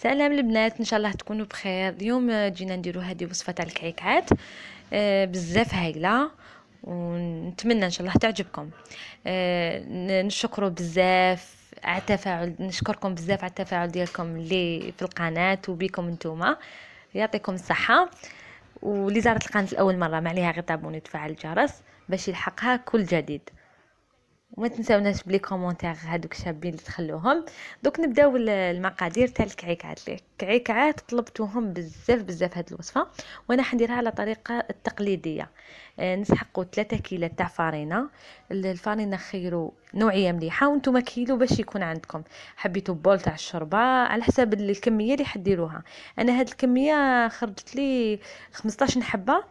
سلام البنات ان شاء الله تكونوا بخير اليوم آه، جينا نديرو هذه وصفه تاع الكعكات آه، بزاف هايله ونتمنى ان شاء الله تعجبكم آه نشكروا بزاف على التفاعل نشكركم بزاف على التفاعل ديالكم اللي في القناه وبكم نتوما يعطيكم الصحه واللي زارت القناه لاول مره ما عليها غير تابوني وتفعل الجرس باش يلحقها كل جديد وما تنساوناش بلي كومونتير هادوك شابين اللي تخلوهم دوك نبداو المقادير تاع الكعكعات الكعكعات طلبتوهم بزاف بزاف هاد الوصفه وانا حنديرها على طريقه التقليديه آه، نسحقوا 3 كيلو تاع فرينه الفارينه خيروا نوعيه مليحه وانتم كيلو باش يكون عندكم حبيتوا بول تاع الشوربه على حساب الكميه اللي حديروها انا هاد الكميه خرجت لي 15 حبه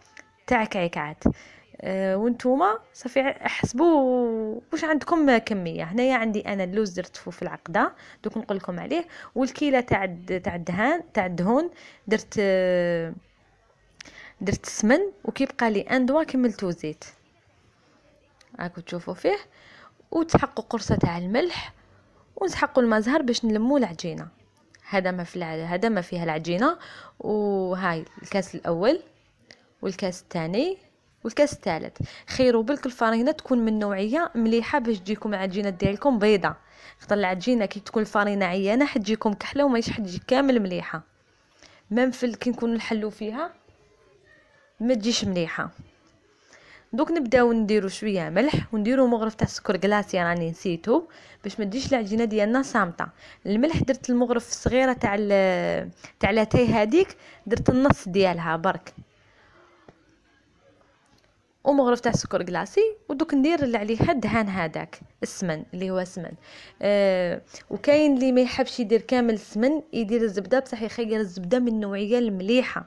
تاع كعكعات آه، وانتوما صافي احسبوا واش عندكم كميه هنايا عندي انا اللوز درت في العقده دوك نقول لكم عليه والكيله تاع تاع الدهان تاع الدهون درت درت السمن وكيبقى لي ان دوا كملتو زيت راكم تشوفوا فيه وتحقوا قرصه تاع الملح ونسحقوا المزهر باش نلموا العجينه هذا ما في هذا ما فيها العجينه وهاي الكاس الاول والكاس الثاني والكاس الثالث خيروا بالك الفرينه تكون من نوعيه مليحه باش تجيكم العجينه ديالكم بيضه خطر العجينه كي تكون الفرينه عيانه حتجيكم كحله وماش حتجي كامل مليحه ميم في كي نكون نحلو فيها ما تجيش مليحه دوك نبداو نديرو شويه ملح ونديرو مغرف تاع السكر كلاصي راني نسيتو باش ما تجيش العجينه ديالنا صامته الملح درت المغرف الصغيره تاع تاع لاتاي هذيك درت النص ديالها برك ومغرف تاع سكر كلاصي ودوك ندير اللي عليه الدهان هذاك السمن اللي هو سمن آه وكاين اللي ما يحبش يدير كامل السمن يدير الزبده بصح يخير الزبده من النوعيه المليحه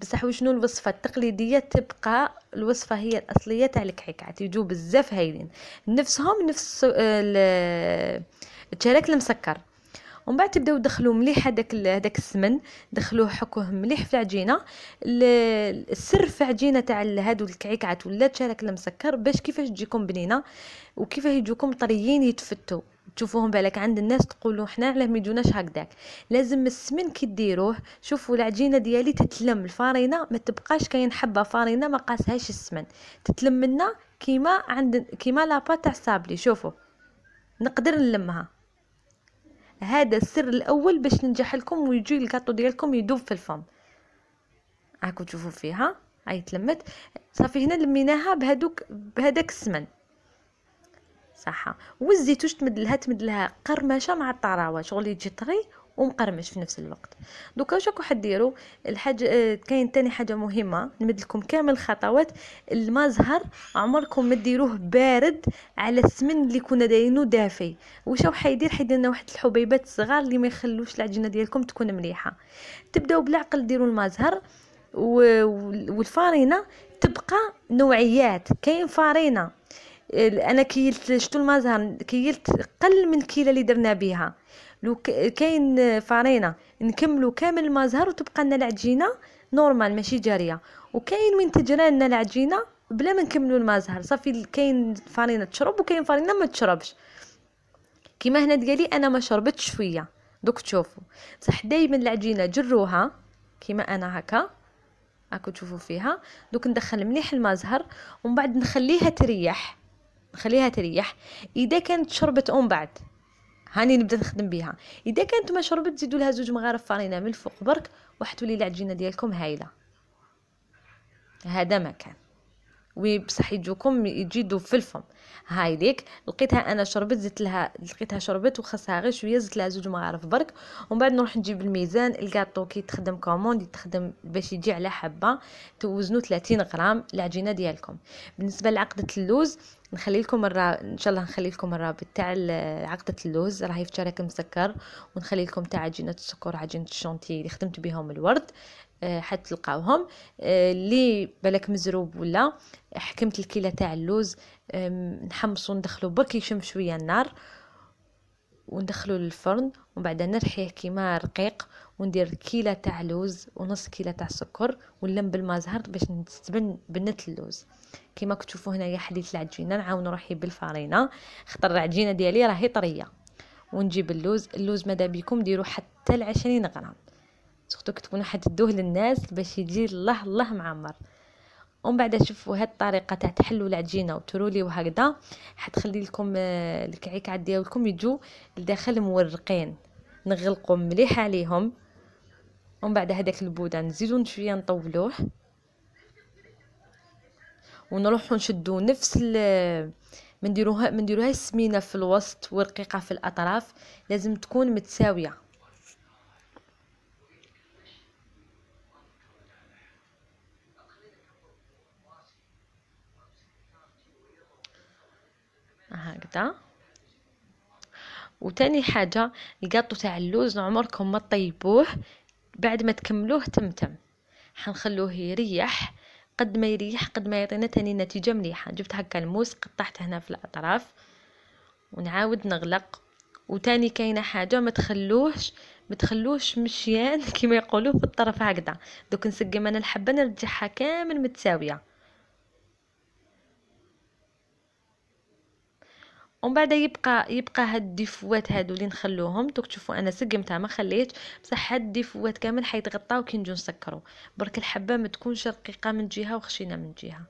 بصح وشنو الوصفه التقليديه تبقى الوصفه هي الاصليه تاع الكعكعات يجوا بزاف هايلين نفسهم نفس آه، الشراك المسكر ومن بعد تبداو تدخلوا مليح هذاك هذاك السمن دخلوه حكوه مليح في العجينه السر في العجينه تاع هادو الكعكعات ولا تشارك المسكر باش كيفاش تجيكم بنينه وكيفاه يجوكم طريين يتفتوا تشوفوهم بالك عند الناس تقولوا حنا علاه ما يجوناش هكذاك لازم السمن كي ديروه شوفوا العجينه ديالي تتلم الفارينه ما تبقاش كاين حبه فارينه ما قاسهاش السمن تتلم لنا كيما عند كيما لاباط تاع صابلي شوفوا نقدر نلمها هذا السر الاول باش ننجح لكم ويجي الكاطو ديالكم يدوب في الفم هاكم تشوفوا فيها هاي تلمت صافي هنا لميناها بهذوك بهذاك السمن صح والزيتوش تمدلها تمدلها قرمشه مع الطراوه شغل يجي طري ومقرمش في نفس الوقت دوكا واش راكو حديروا الحاجه آه، كاين تاني حاجه مهمه نمد لكم كامل الخطوات المزهر عمركم ما ديروه بارد على السمن اللي كنا دايرينو دافي واش راهو حيدير حيدير لنا واحد الحبيبات الصغار اللي ما يخلوش العجينه ديالكم تكون مليحه تبداو بالعقل ديروا المزهر والفارينه تبقى نوعيات كاين فارينه انا كيلت شتو المزهر كيلت قل من الكيله اللي درنا بها لو كاين فارينة نكملو كامل المزهر وتبقى لنا العجينه نورمال ماشي جاريه وكاين وين تجرى لنا العجينه بلا ما نكملو المزهر صافي كاين فارينة تشرب وكاين فارينة ما تشربش كيما هنا ديالي انا ما شربتش شويه دوك تشوفوا بصح دائما العجينه جروها كيما انا هكا هاكو تشوفوا فيها دوك ندخل مليح المزهر ومن بعد نخليها تريح خليها تريح اذا كانت شربت اون بعد هاني نبدا نخدم بها اذا كانت ما شربت زيدوا لها زوج مغارف فارينه من الفوق برك وحتولي العجينه ديالكم هايله هذا ما كان وبصح يجوكم يجيدو في الفم هاي ليك لقيتها انا شربت زدت لها لقيتها شربت وخاصها غير شويه زدت لها زوج مغارف برك ومن بعد نروح نجيب الميزان الكاطو كي تخدم كوموند يتخدم باش يجي على حبه توزنوا 30 غرام العجينه ديالكم بالنسبه لعقده اللوز نخلي لكم الرا... ان شاء الله نخلي لكم الرابط تاع عقده اللوز راهي في مسكر ونخلي لكم تاع عجينه السكر عجينه الشونتي اللي خدمت بهم الورد آه، حتلقاوهم آه، اللي بالك مزروب ولا حكمت الكيله تاع اللوز نحمصو ندخلو برك يشم شويه النار وندخلو للفرن ومن بعد نرحيه كيما رقيق وندير كيله تاع لوز ونص كيله تاع سكر ونلم بالمازهر باش تبن بنت اللوز كيما كتشوفوا هنايا حليت العجينه نعاونو روحي بالفرينه خطر العجينه ديالي راهي طريه ونجيب اللوز اللوز ماذا بيكم ديروا حتى ل 20 غرام سورتو كتكونوا حددوه للناس باش يجي الله الله معمر ومن بعد شوفوا هاد الطريقه تاع تحلوا العجينه وتروليو وهكذا حتخلي لكم آه، الكعكه ديالكم يجوا لداخل مورقين نغلقوا مليح عليهم ومن بعد هذاك البوده نزيدو شويه نطولوه ونروحو نشدو نفس منديروها منديروها سمينه في الوسط ورقيقه في الاطراف لازم تكون متساويه هكذا وتاني حاجة القاطو تاع اللوز عمركم ما طيبوه بعد ما تكملوه تمتم حنخلوه يريح قد ما يريح قد ما يعطينا تاني نتيجة مليحة جبت هكا الموس قطعت هنا في الأطراف ونعاود نغلق وتاني كاينه حاجه ما تخلوهش ما تخلوهش مشيان كما يقولوا في الطرف هكذا دوك نسقم انا الحبه نرجعها كامل متساويه ومن بعد يبقى يبقى هاد الديفوات هادو اللي نخلوهم دوك تشوفوا انا سقمتها ما خليتش بصح هاد الديفوات كامل حيتغطاو كي نجيو نسكرو برك الحبه ما تكونش رقيقه من جهه وخشينه من جهه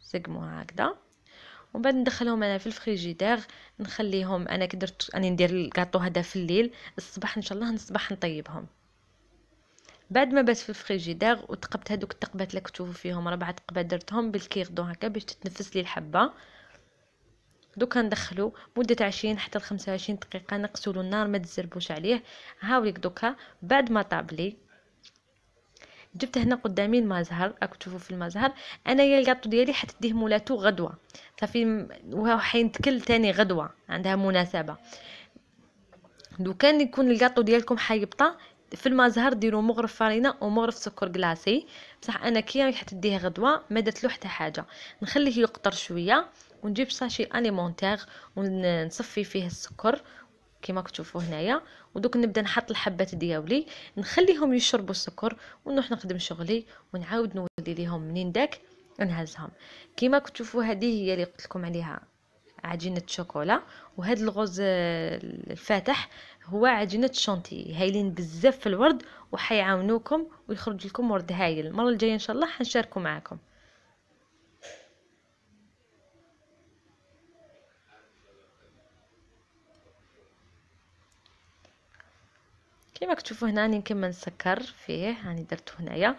سقموها هكذا ومن بعد ندخلهم انا في الفريجيدير نخليهم انا كي درت اني ندير الكاطو هذا في الليل الصباح ان شاء الله نصبح نطيبهم بعد ما بات في الفريجيدير وتقبت هذوك التقبات اللي كتشوفوا فيهم ربعه تقبات درتهم بالكيغدو هكا باش تتنفس لي الحبه دوكا ندخلو مده عشرين حتى لخمسة وعشرين دقيقه نقسلو النار ما تزربوش عليه هاوليك دوكا بعد ما طابلي جبت هنا قدامي المزهر راكم تشوفوا في المزهر انايا الكاطو ديالي حتديه مولاتو غدوه صافي وهو حينتكل تاني غدوه عندها مناسبه دوكا يكون الكاطو ديالكم حيبطه في المزهر ديروا مغرف فارينه ومغرف سكر كلاصي بصح انا كي راح تديه غدوه ما درت له حتى حاجه نخليه يقطر شويه ونجيب ساشي اليمونتيغ ونصفي فيه السكر كما تشوفوا هنايا ودوك نبدا نحط الحبات دياولي نخليهم يشربوا السكر ونروح نخدم شغلي ونعاود نولي ليهم منين داك نهزهم كما تشوفوا هذه هي اللي قلت لكم عليها عجينه شوكولا وهذا الغوز آه، الفاتح هو عجينه شونتي هايلين بزاف في الورد وحيعاونوكم ويخرج لكم ورد هايل المره الجايه ان شاء الله حنشاركو معاكم كيما كتشوفوا هنا راني يعني ما نسكر فيه راني يعني درته هنايا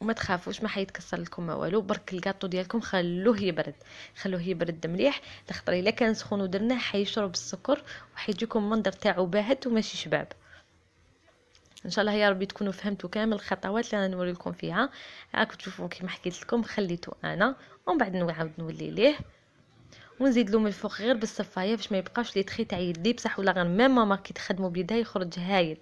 وما تخافوش ما حيتكسر لكم ما والو برك الكاطو ديالكم خلوه يبرد خلوه يبرد مليح لخطر الا كان سخون ودرناه حيشرب السكر وحيجيكم منظر تاعو باهت وماشي شباب ان شاء الله يا ربي تكونوا فهمتوا كامل الخطوات اللي نوري لكم فيها راكم تشوفوا كيما حكيت لكم خليته انا ومن بعد نعاود نولي ليه ونزيد له من الفوق غير بالصفايه باش ما يبقاش لي تري تاع يدي بصح ولا غير ميم ماما كي تخدموا بيدها يخرج هايل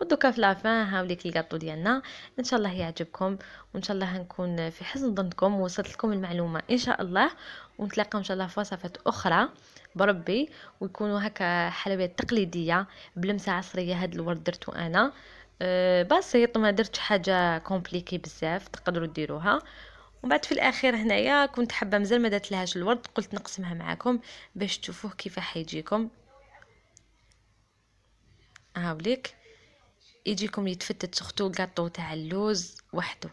ودوكا في لافان هاوليك الكاطو ديالنا ان شاء الله يعجبكم وان شاء الله نكون في حسن ظنكم ووصلت لكم المعلومه ان شاء الله ونتلاقاو ان شاء الله في وصفات اخرى بربي ويكونوا هكا حلويات تقليديه بلمسه عصريه هاد الورد درتو انا أه بسيط ما درتش حاجه كومبليكي بزاف تقدروا ديروها ومن بعد في الاخير هنايا كنت حابه مازال ما درتلهاش لهاش الورد قلت نقسمها معكم باش تشوفوه كيف حيجيكم هاوليك يجيكم يتفتت سختو كاطو تاع اللوز وحده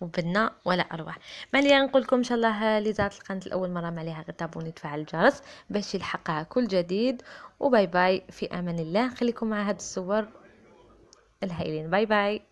وبنا ولا اروع ما نقولكم ان شاء الله اللي زارت القناه الاول مره ما عليها غير تابوني تفعل الجرس باش يلحقها كل جديد وباي باي في امان الله خليكم مع هاد الصور الهايلين باي باي